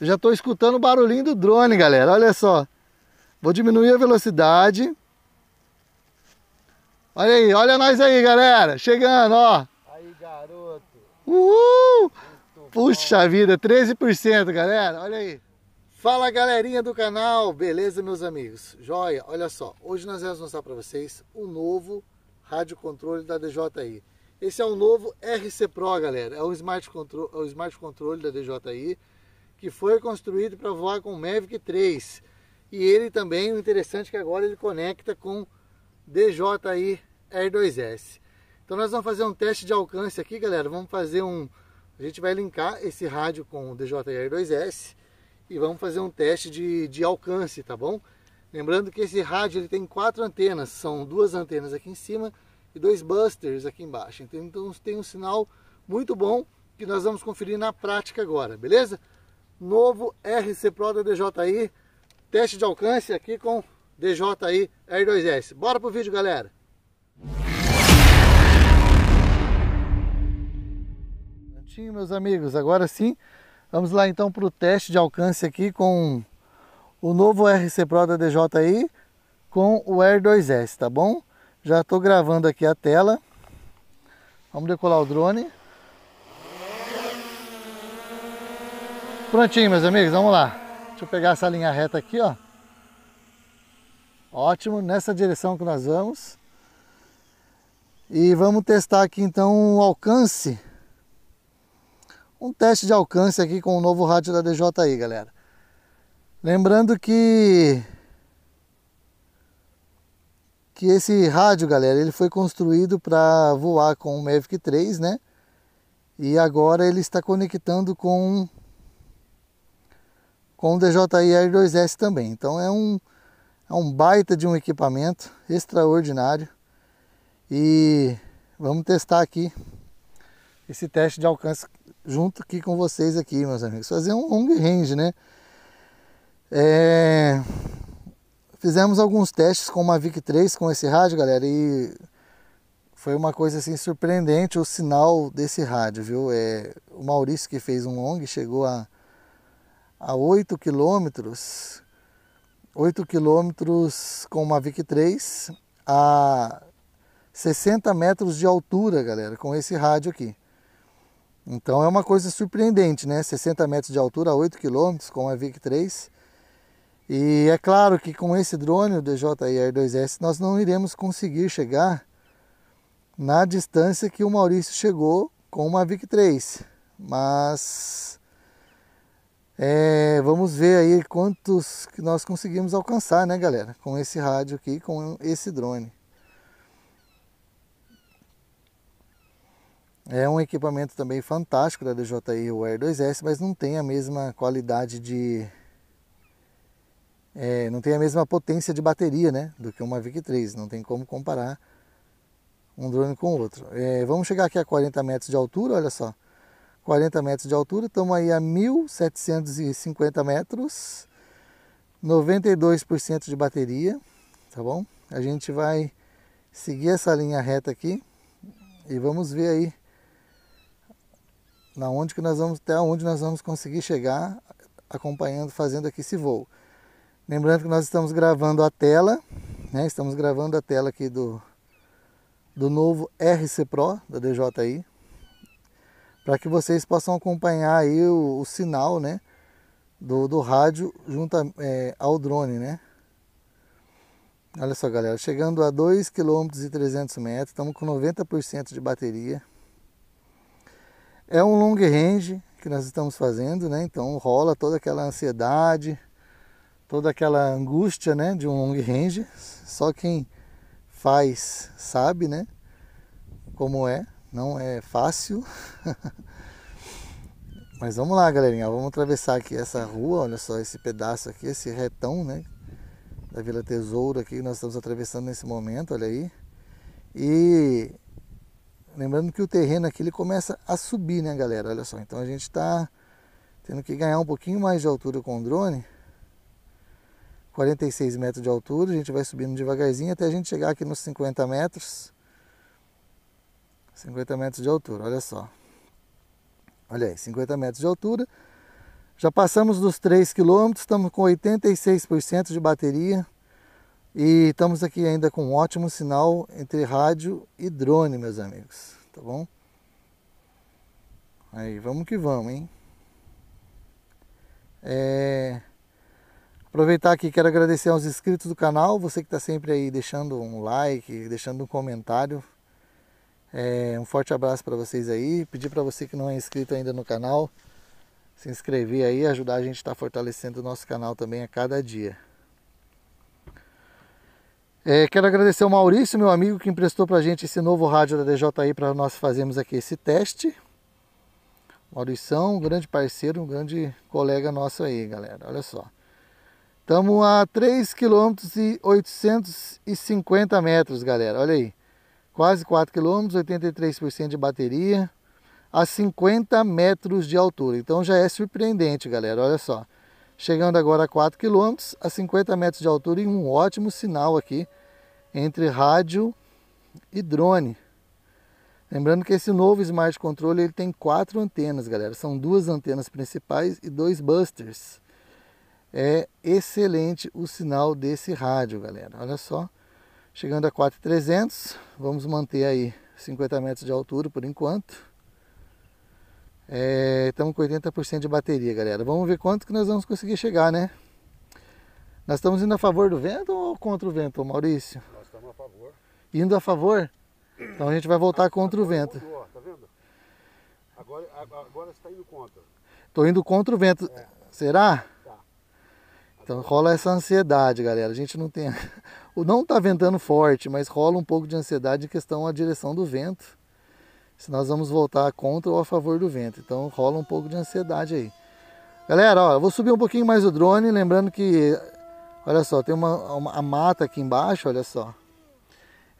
Eu já estou escutando o barulhinho do drone, galera. Olha só. Vou diminuir a velocidade. Olha aí, olha nós aí, galera. Chegando, ó. Aí, garoto. Uhul! Puxa vida, 13%, galera. Olha aí. Fala, galerinha do canal. Beleza, meus amigos? Joia, olha só. Hoje nós vamos mostrar para vocês o novo rádio controle da DJI. Esse é o novo RC Pro, galera. É o smart, Control, é o smart controle da DJI que foi construído para voar com o Mavic 3. E ele também, o interessante é que agora ele conecta com DJI R2S. Então nós vamos fazer um teste de alcance aqui, galera. Vamos fazer um... A gente vai linkar esse rádio com o DJI R2S e vamos fazer um teste de, de alcance, tá bom? Lembrando que esse rádio ele tem quatro antenas, são duas antenas aqui em cima e dois busters aqui embaixo. Então tem um sinal muito bom que nós vamos conferir na prática agora, beleza? novo RC Pro da DJI, teste de alcance aqui com DJI R2S. Bora pro vídeo, galera! Prontinho, meus amigos, agora sim, vamos lá então para o teste de alcance aqui com o novo RC Pro da DJI com o R2S, tá bom? Já estou gravando aqui a tela. Vamos decolar o drone. Prontinho, meus amigos, vamos lá. Deixa eu pegar essa linha reta aqui, ó. Ótimo, nessa direção que nós vamos. E vamos testar aqui então o alcance. Um teste de alcance aqui com o novo rádio da DJI, galera. Lembrando que que esse rádio, galera, ele foi construído para voar com o Mavic 3, né? E agora ele está conectando com com o DJI Air 2S também. Então é um, é um baita de um equipamento extraordinário. E vamos testar aqui esse teste de alcance junto aqui com vocês aqui, meus amigos. Fazer um long range, né? É... Fizemos alguns testes com uma Vic 3 com esse rádio, galera, e foi uma coisa assim surpreendente o sinal desse rádio, viu? É, o Maurício que fez um long chegou a a 8 quilômetros, 8 quilômetros com uma VIC 3 a 60 metros de altura, galera, com esse rádio aqui. Então é uma coisa surpreendente, né? 60 metros de altura, 8 quilômetros com uma VIC 3. E é claro que com esse drone, o DJI Air 2 s nós não iremos conseguir chegar na distância que o Maurício chegou com uma VIC 3. Mas é, vamos ver aí quantos que nós conseguimos alcançar, né, galera? Com esse rádio aqui, com esse drone. É um equipamento também fantástico da DJI Wear 2S, mas não tem a mesma qualidade de... É, não tem a mesma potência de bateria, né? Do que uma Vic 3, não tem como comparar um drone com o outro. É, vamos chegar aqui a 40 metros de altura, olha só. 40 metros de altura, estamos aí a 1.750 metros, 92% de bateria, tá bom? A gente vai seguir essa linha reta aqui e vamos ver aí na onde que nós vamos, até onde nós vamos conseguir chegar acompanhando, fazendo aqui esse voo. Lembrando que nós estamos gravando a tela, né? Estamos gravando a tela aqui do, do novo RC Pro da DJI, para que vocês possam acompanhar aí o, o sinal, né? Do, do rádio junto a, é, ao drone, né? Olha só, galera, chegando a 2 km e 300 metros, estamos com 90% de bateria. É um long range que nós estamos fazendo, né? Então rola toda aquela ansiedade, toda aquela angústia, né, de um long range. Só quem faz sabe, né, como é. Não é fácil. Mas vamos lá, galerinha. Vamos atravessar aqui essa rua. Olha só esse pedaço aqui, esse retão, né? Da Vila Tesouro aqui. Nós estamos atravessando nesse momento, olha aí. E lembrando que o terreno aqui ele começa a subir, né, galera? Olha só. Então a gente está tendo que ganhar um pouquinho mais de altura com o drone. 46 metros de altura. A gente vai subindo devagarzinho até a gente chegar aqui nos 50 metros. 50 metros de altura, olha só. Olha aí, 50 metros de altura. Já passamos dos 3 km, estamos com 86% de bateria. E estamos aqui ainda com um ótimo sinal entre rádio e drone, meus amigos. Tá bom? Aí, vamos que vamos, hein? É... Aproveitar aqui, quero agradecer aos inscritos do canal, você que está sempre aí deixando um like, deixando um comentário. É, um forte abraço para vocês aí. Pedir para você que não é inscrito ainda no canal, se inscrever aí, ajudar a gente a estar tá fortalecendo o nosso canal também a cada dia. É, quero agradecer ao Maurício, meu amigo, que emprestou para a gente esse novo rádio da DJI para nós fazermos aqui esse teste. Maurição, um grande parceiro, um grande colega nosso aí, galera. Olha só. Estamos a 3 km e 850 metros, galera. Olha aí quase 4 km, 83% de bateria, a 50 metros de altura. Então já é surpreendente, galera, olha só. Chegando agora a 4 km, a 50 metros de altura e um ótimo sinal aqui entre rádio e drone. Lembrando que esse novo Smart Controle ele tem quatro antenas, galera. São duas antenas principais e dois busters. É excelente o sinal desse rádio, galera. Olha só. Chegando a 4,300, vamos manter aí 50 metros de altura por enquanto. Estamos é, com 80% de bateria, galera. Vamos ver quanto que nós vamos conseguir chegar, né? Nós estamos indo a favor do vento ou contra o vento, Maurício? Nós estamos a favor. Indo a favor? Então a gente vai voltar contra o vento. Mudou, tá vendo? Agora, agora você está indo contra. Estou indo contra o vento. É. Será? Tá. Então rola essa ansiedade, galera. A gente não tem Tipo, não está ventando forte, mas rola um pouco de ansiedade em questão à direção do vento. Se nós vamos voltar contra ou a favor do vento. Então rola um pouco de ansiedade aí. Galera, ó, eu vou subir um pouquinho mais o drone, lembrando que, olha só, tem uma, uma a mata aqui embaixo, olha só.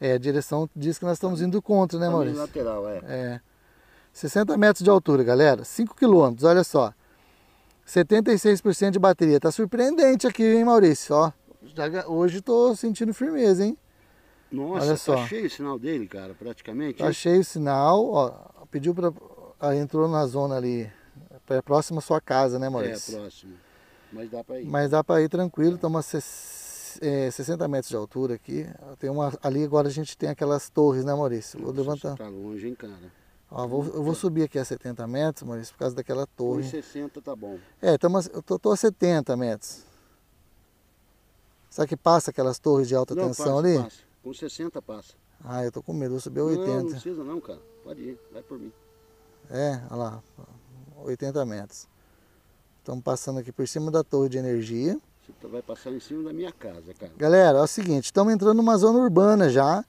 É, a direção diz que nós estamos indo contra, né, Maurício? lateral, é. é. 60 metros de altura, galera. 5 quilômetros, olha só. 76% de bateria. Tá surpreendente aqui, hein, Maurício? Ó hoje tô sentindo firmeza, hein? Nossa, Olha tá só. tá cheio o sinal dele, cara, praticamente. Tá cheio o sinal, ó, pediu para ah, entrou na zona ali, é próxima à sua casa, né, é, Maurício? É, próximo. Mas dá para ir. Mas dá para ir tranquilo, tá. estamos é. a 60 metros de altura aqui. Tem uma, ali agora a gente tem aquelas torres, né, Maurício? Vou Nossa, levantar. Tá longe, hein, cara? Ó, vou, eu vou tá. subir aqui a 70 metros, Maurício, por causa daquela torre. 60 tá bom. É, tamo, eu tô, tô a 70 metros. Será que passa aquelas torres de alta não, tensão passa, ali? Passa. Com 60 passa. Ah, eu tô com medo, vou subir 80. Não, não precisa não, cara. Pode ir, vai por mim. É, olha lá, 80 metros. Estamos passando aqui por cima da torre de energia. Você tá, vai passar em cima da minha casa, cara. Galera, é o seguinte, estamos entrando numa zona urbana já.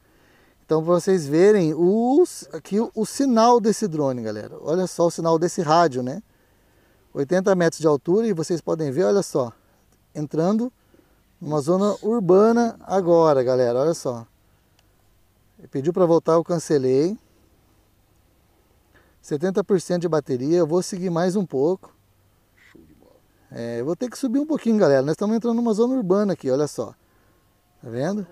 Então, para vocês verem os, aqui o, o sinal desse drone, galera. Olha só o sinal desse rádio, né? 80 metros de altura e vocês podem ver, olha só. Entrando uma zona urbana agora, galera, olha só. Ele pediu para voltar, eu cancelei. 70% de bateria, eu vou seguir mais um pouco. É, eu vou ter que subir um pouquinho, galera. Nós estamos entrando numa zona urbana aqui, olha só. Tá vendo?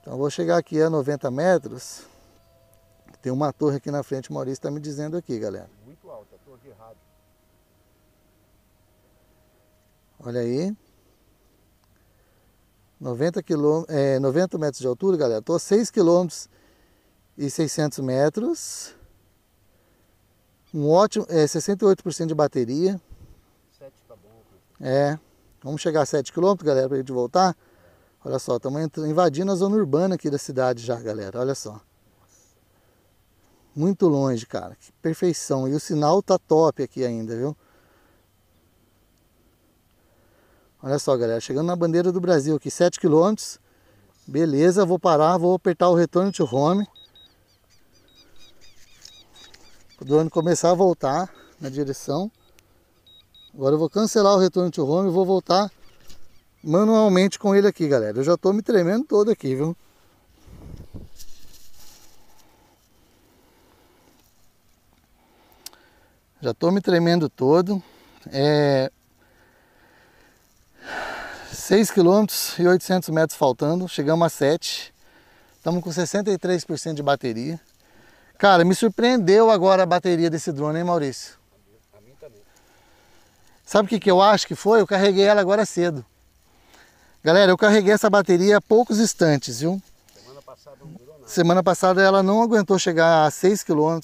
Então eu vou chegar aqui a 90 metros. Tem uma torre aqui na frente, o Maurício está me dizendo aqui, galera. Muito alta, torre errada. Olha aí. 90, quilô, é, 90 metros de altura, galera. Estou a 6 km e 600 metros. Um ótimo, é, 68% de bateria. 7 tá bom. É. Vamos chegar a 7 km, galera, para a gente voltar. Olha só, estamos invadindo a zona urbana aqui da cidade já, galera. Olha só. Muito longe, cara. Que perfeição. E o sinal tá top aqui ainda, viu? Olha só, galera, chegando na bandeira do Brasil aqui, 7 km. Beleza, vou parar, vou apertar o retorno to home. O drone começar a voltar na direção. Agora eu vou cancelar o retorno to home e vou voltar manualmente com ele aqui, galera. Eu já tô me tremendo todo aqui, viu? Já tô me tremendo todo. É, 6 km e 800 metros faltando, chegamos a 7. Estamos com 63% de bateria. Cara, me surpreendeu agora a bateria desse drone, hein, Maurício? A mim também. Sabe o que, que eu acho que foi? Eu carreguei ela agora cedo. Galera, eu carreguei essa bateria há poucos instantes, viu? Semana passada não durou nada. Semana passada ela não aguentou chegar a 6 km.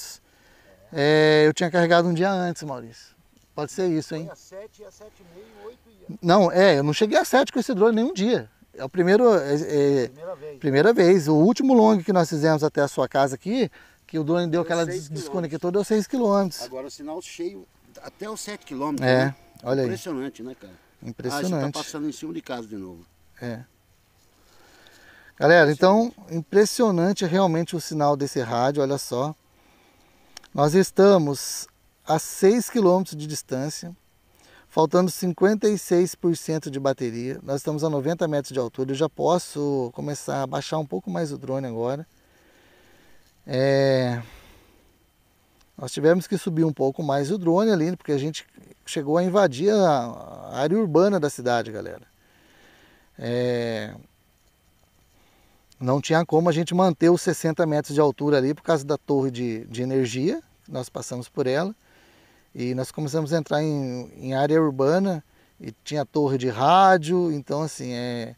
É. É, eu tinha carregado um dia antes, Maurício. Pode ser isso, hein? Foi a 7, a 7,5, 8. Não, é, eu não cheguei a 7 com esse drone nenhum dia. É o primeiro. É, é, primeira, vez. primeira vez. O último long que nós fizemos até a sua casa aqui, que o drone deu, aquela desconectou, deu 6 km. Agora o sinal cheio, até os 7 km. É, né? olha Impressionante, aí. né, cara? Impressionante. Ah, já tá passando em cima de casa de novo. É. Galera, então, impressionante realmente o sinal desse rádio, olha só. Nós estamos a 6 km de distância faltando 56% de bateria. Nós estamos a 90 metros de altura, eu já posso começar a baixar um pouco mais o drone agora. É... Nós tivemos que subir um pouco mais o drone ali, porque a gente chegou a invadir a área urbana da cidade, galera. É... Não tinha como a gente manter os 60 metros de altura ali por causa da torre de, de energia, nós passamos por ela. E nós começamos a entrar em, em área urbana e tinha torre de rádio, então assim, é,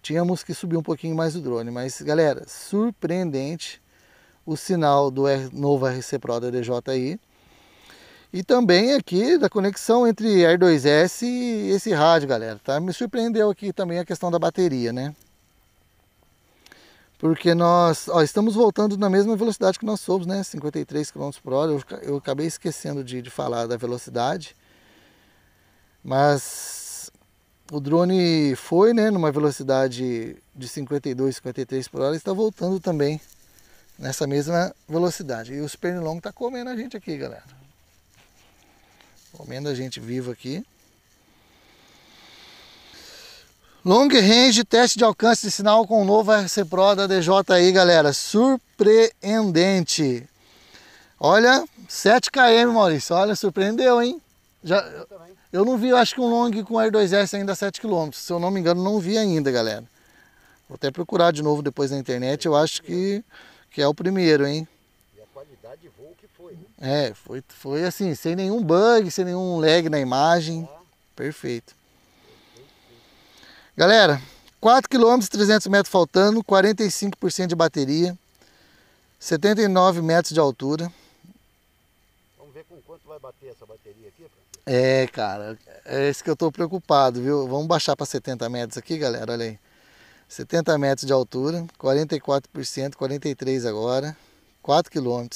tínhamos que subir um pouquinho mais o drone. Mas galera, surpreendente o sinal do novo RC Pro da DJI. E também aqui da conexão entre R2S e esse rádio, galera, tá? Me surpreendeu aqui também a questão da bateria, né? porque nós ó, estamos voltando na mesma velocidade que nós somos, né? 53 km por hora. Eu, eu acabei esquecendo de, de falar da velocidade, mas o drone foi né, numa velocidade de 52, 53 por hora e está voltando também nessa mesma velocidade. E o pernilongo está comendo a gente aqui, galera. Comendo a gente vivo aqui. Long range, teste de alcance de sinal com o novo RC Pro da DJ aí galera. Surpreendente. Olha, 7km, Maurício. Olha, surpreendeu, hein? Já, eu, não vi, eu acho que um long com R2S ainda 7km. Se eu não me engano, não vi ainda, galera. Vou até procurar de novo depois na internet. Eu acho que, que é o primeiro, hein? E a qualidade de voo que foi, É, foi, foi assim, sem nenhum bug, sem nenhum lag na imagem. Ah. Perfeito. Galera, 4 km 300 metros faltando, 45% de bateria, 79 metros de altura. Vamos ver com quanto vai bater essa bateria aqui, É, cara, é isso que eu tô preocupado, viu? Vamos baixar para 70 metros aqui, galera, olha aí. 70 metros de altura, 44%, 43 agora, 4 km.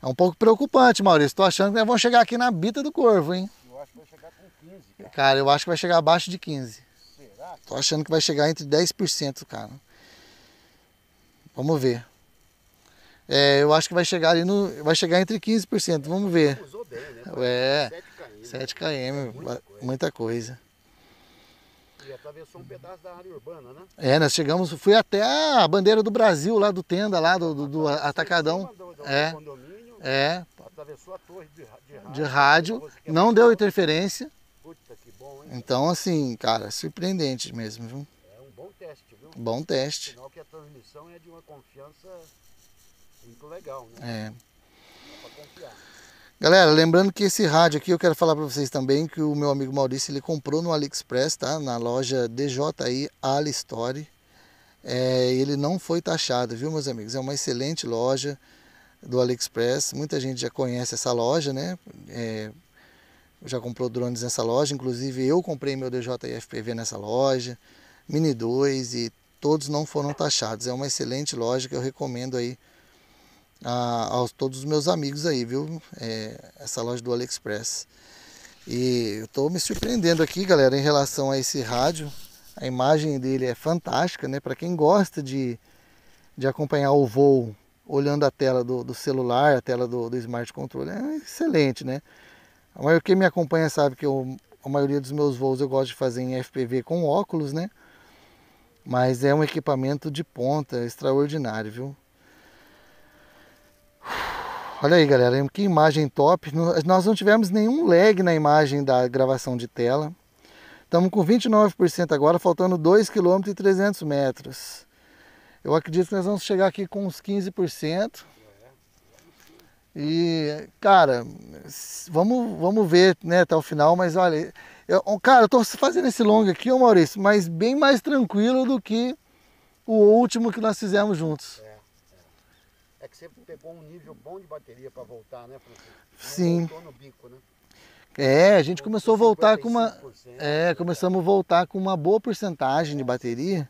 É um pouco preocupante, Maurício. Tô achando que nós vamos chegar aqui na bita do corvo, hein? Eu acho que vai chegar com 15. Cara, cara eu acho que vai chegar abaixo de 15. Será? Tô achando que vai chegar entre 10%, cara. Vamos ver. É, eu acho que vai chegar ali no. Vai chegar entre 15%, vamos ver. Usou bem, né? É. 7 km. É muita, muita coisa. E atravessou um pedaço da área urbana, né? É, nós chegamos, fui até a bandeira do Brasil, lá do Tenda, lá do, do, do Atacadão. É. É. Atravessou a torre de rádio. De rádio não deu interferência. Então, assim, cara, surpreendente mesmo, viu? É um bom teste, viu? Bom teste. Sinal que a transmissão é de uma confiança muito legal, né? É. pra Galera, lembrando que esse rádio aqui eu quero falar para vocês também que o meu amigo Maurício ele comprou no AliExpress, tá? Na loja DJI Alistore. É, ele não foi taxado, viu, meus amigos? É uma excelente loja do AliExpress. Muita gente já conhece essa loja, né? É, já comprou drones nessa loja, inclusive eu comprei meu DJI FPV nessa loja, Mini 2 e todos não foram taxados. É uma excelente loja que eu recomendo aí a, a todos os meus amigos aí, viu? É, essa loja do AliExpress. E eu estou me surpreendendo aqui, galera, em relação a esse rádio. A imagem dele é fantástica, né? Para quem gosta de, de acompanhar o voo olhando a tela do, do celular, a tela do, do smart control é excelente, né? A maioria, quem me acompanha sabe que eu, a maioria dos meus voos eu gosto de fazer em FPV com óculos, né? Mas é um equipamento de ponta, extraordinário, viu? Olha aí, galera, que imagem top. Nós não tivemos nenhum lag na imagem da gravação de tela. Estamos com 29% agora, faltando 2 km e 300 metros. Eu acredito que nós vamos chegar aqui com uns 15%. E, cara, vamos, vamos ver né, até o final, mas olha, eu, cara, eu tô fazendo esse longo aqui, ô Maurício, mas bem mais tranquilo do que o último que nós fizemos juntos. É, é. é que você pegou um nível bom de bateria para voltar, né, Francisco? Sim. Bico, né? É, a gente começou a voltar com uma. É, né? começamos a voltar com uma boa porcentagem de bateria.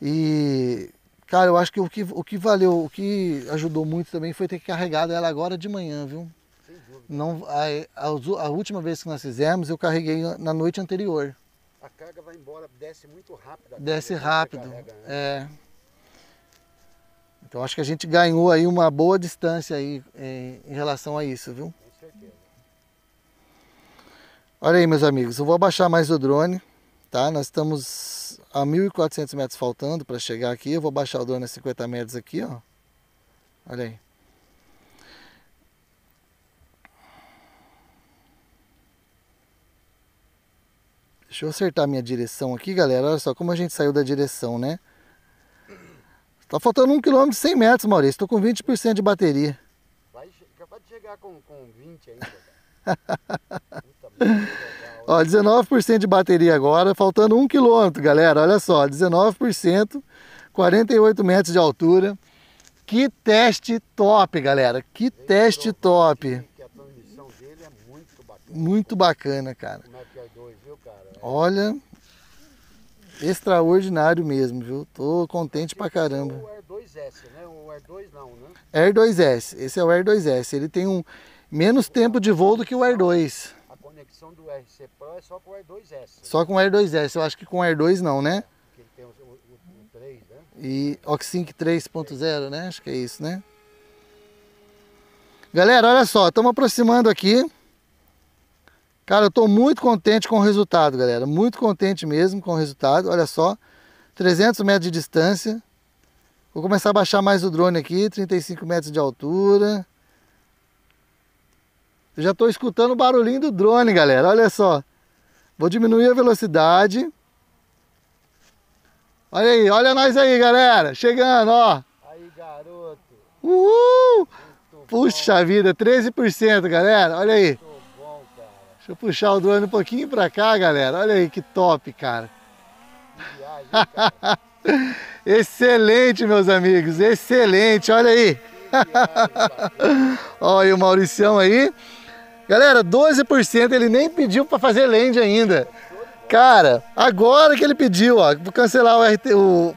E Cara, eu acho que o que, o que valeu, o que ajudou muito também foi ter carregado ela agora de manhã, viu? Não, a, a, a, última vez que nós fizemos, eu carreguei na noite anterior. A carga vai embora, desce muito rápido. Desce né? rápido, carrega, né? é. Então acho que a gente ganhou aí uma boa distância aí em, é, em relação a isso, viu? Com certeza. Olha aí, meus amigos, eu vou abaixar mais o drone, tá? Nós estamos a 1.400 metros faltando para chegar aqui, eu vou baixar o drone a 50 metros aqui, ó. Olha aí. Deixa eu acertar minha direção aqui, galera. Olha só como a gente saiu da direção, né? Tá faltando 1 km e 100 metros, Maurício. Tô com 20% de bateria. Vai capaz de chegar com, com 20 ainda, cara. Ó, 19% de bateria agora, faltando um quilômetro, galera. Olha só, 19%, 48 metros de altura. Que teste top, galera. Que teste top. Que a transmissão dele é Muito bacana, Muito bacana, cara. É é é. Olha, extraordinário mesmo, viu? Tô contente pra caramba. O r 2S, né? O r 2 não, né? r 2S, esse é o r 2S. Ele tem um menos tempo de voo do que o r 2 conexão do RC Pro é só com o R2S. Só com o R2S, eu acho que com o R2 não, né? Porque tem o, o, o 3, né? E Oxync 3.0, né? Acho que é isso, né? Galera, olha só, estamos aproximando aqui. Cara, eu estou muito contente com o resultado, galera. Muito contente mesmo com o resultado. Olha só, 300 metros de distância. Vou começar a baixar mais o drone aqui, 35 metros de altura. Eu já estou escutando o barulhinho do drone, galera. Olha só. Vou diminuir a velocidade. Olha aí, olha nós aí, galera. Chegando, ó. Aí, garoto. Uhul! Puxa bom. vida, 13%, galera. Olha aí. Bom, Deixa eu puxar o drone um pouquinho para cá, galera. Olha aí que top, cara. Que viagem, cara. excelente, meus amigos. Excelente, olha aí. Olha o Mauricião aí. Galera, 12% ele nem pediu para fazer land ainda. Cara, agora que ele pediu, ó, vou cancelar o RT,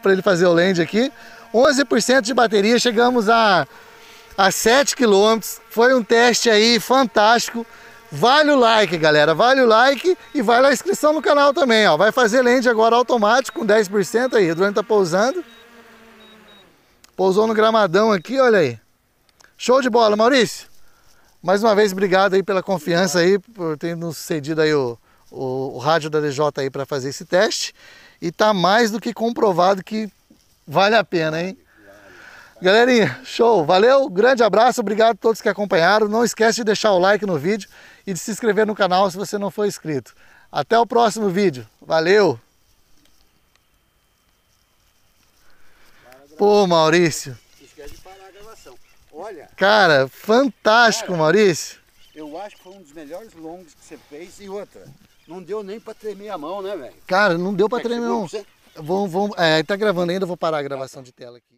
pra ele fazer o land aqui. 11% de bateria, chegamos a, a 7 km. Foi um teste aí fantástico. Vale o like, galera. Vale o like e vale a inscrição no canal também, ó. Vai fazer land agora automático com 10% aí. O drone tá pousando. Pousou no gramadão aqui, olha aí. Show de bola, Maurício. Mais uma vez, obrigado aí pela confiança aí, por ter nos cedido aí o, o, o rádio da DJ aí para fazer esse teste. E tá mais do que comprovado que vale a pena, hein? Galerinha, show, valeu, grande abraço, obrigado a todos que acompanharam. Não esquece de deixar o like no vídeo e de se inscrever no canal se você não for inscrito. Até o próximo vídeo, valeu! Pô, Maurício, Olha. Cara, fantástico, cara, Maurício. Eu acho que foi um dos melhores longos que você fez. E outra, não deu nem pra tremer a mão, né, velho? Cara, não deu pra é tremer, não. Vamos, vamos. É, tá gravando ainda, vou parar a gravação de tela aqui.